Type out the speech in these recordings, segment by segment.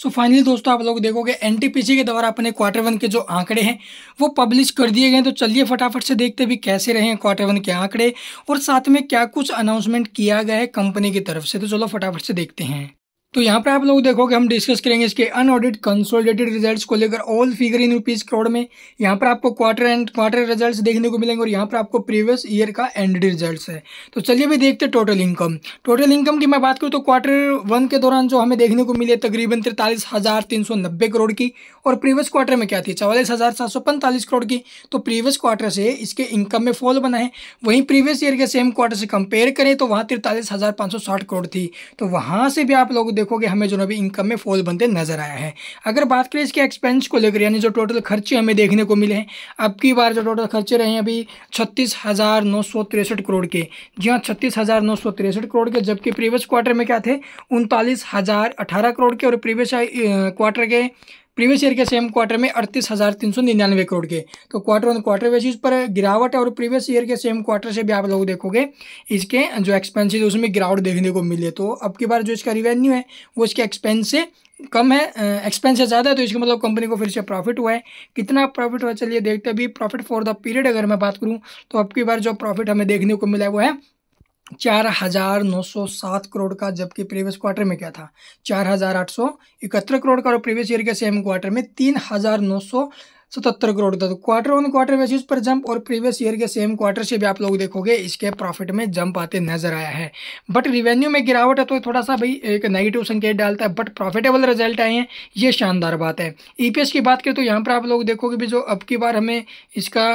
सो so finally दोस्तों आप लोग देखोगे एनटीपीसी के द्वारा अपने क्वार्टर वन के जो आंकड़े हैं वो पब्लिश कर दिए गए तो चलिए फटाफट से देखते भी कैसे रहे हैं क्वार्टर वन के आंकड़े और साथ में क्या कुछ अनाउंसमेंट किया गया है कंपनी की तरफ से तो चलो फटाफट से देखते हैं तो यहाँ पर आप लोग देखोगे हम डिस्कस करेंगे इसके अनऑडिट कंसोलिडेटेड रिजल्ट्स को लेकर all figure in rupees crore में यहाँ पर आपको क्वार्टर एंड क्वार्टर रिजल्ट्स देखने को मिलेंगे और यहाँ पर आपको प्रीवियस ईयर का एंड रिजल्ट्स है तो चलिए भी देखते हैं टोटल इनकम टोटल इनकम की मैं बात करूँ तो क्वार्टर वन के दौरान जो हमें देखने को मिले तकरीबन तिरतालीस हज़ार तीन सौ नब्बे करोड़ की और प्रीवियस क्वार्टर में क्या थी चवालीस हज़ार सात सौ पैंतालीस करोड़ की तो प्रीवियस क्वार्टर से इसके इनकम में फॉल बना है वहीं प्रीवियस ईयर के सेम क्वार्टर से कंपेयर करें तो वहाँ तिरतालीस हज़ार सौ साठ करोड़ थी तो वहाँ से भी आप लोग देखोगे हमें जो अभी इनकम में फॉल बनते नजर आया है अगर बात करें इसके एक्सपेंस को लेकर यानी जो टोटल खर्चे हमें देखने को मिले हैं अब की बार जो टोटल खर्चे रहे हैं अभी छत्तीस करोड़ के जी हाँ छत्तीस करोड़ के जबकि प्रीवियस क्वार्टर में क्या थे उनतालीस करोड़ के और प्रीवियस क्वार्टर के प्रीवियस ईयर के सेम क्वार्टर में अड़तीस हज़ार तीन सौ निन्यानवे करोड़ के तो क्वार्टर ऑन क्वार्टर बेसिस पर गिरावट और प्रीवियस ईयर के सेम क्वार्टर से भी आप लोग देखोगे इसके जो एक्सपेंसेस उसमें गिरावट देखने को मिले तो अब की बार जो इसका रिवेन्यू है वो इसके एक्सपेंस से कम है एक्सपेंस से ज़्यादा है तो इसका मतलब कंपनी को फिर से प्रॉफिट हुआ है कितना प्रॉफिट हुआ चलिए देखते अभी प्रॉफिट फॉर द पीरियड अगर मैं बात करूँ तो अब की बार जो प्रॉफिट हमें देखने को मिला है वो है चार हजार नौ सौ सात करोड़ का जबकि प्रीवियस क्वार्टर में क्या था चार हजार आठ सौ इकहत्तर करोड़ का और प्रीवियस ईयर के सेम क्वार्टर में तीन हजार नौ सौ सतहत्तर करोड़ था तो क्वार्टर ऑन क्वार्टर बेसिस पर जंप और प्रीवियस ईयर के सेम क्वार्टर से भी आप लोग देखोगे इसके प्रॉफिट में जंप आते नजर आया है बट रिवेन्यू में गिरावट है तो थोड़ा सा भाई एक नेगेटिव संकेत डालता है बट प्रॉफिटेबल रिजल्ट आए हैं ये शानदार बात है ई e की बात करें तो यहाँ पर आप लोग देखोगे भी जो अब की बार हमें इसका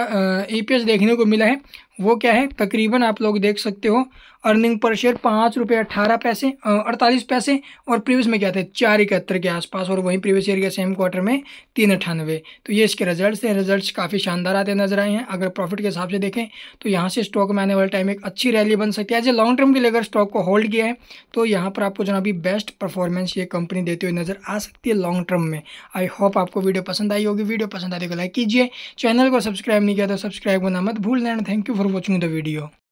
ई e देखने को मिला है वो क्या है तकरीबन आप लोग देख सकते हो अर्निंग पर शेयर पाँच रुपये अट्ठारह पैसे अड़तालीस पैसे और प्रीवियस में क्या थे चार इकहत्तर के आसपास और वहीं प्रीवियस ईयर के सेम क्वार्टर में तीन अट्ठानवे तो ये इसके रिजल्ट्स हैं रिजल्ट्स काफ़ी शानदार आते नजर आए हैं अगर प्रॉफिट के हिसाब से देखें तो यहाँ से स्टॉक में आने वाले टाइम एक अच्छी रैली बन सकती है एज ए लॉन्ग टर्म के लिए अगर स्टॉक को होल्ड किया है तो यहाँ पर आपको अभी बेस्ट परफॉर्मेंस ये कंपनी देती हुई नज़र आ सकती है लॉन्ग टर्म में आई होप आपको वीडियो पसंद आई होगी वीडियो पसंद आई तो लाइक कीजिए चैनल को सब्सक्राइब नहीं किया तो सब्सक्राइब करना मत भूल लेना thank you for watching the video.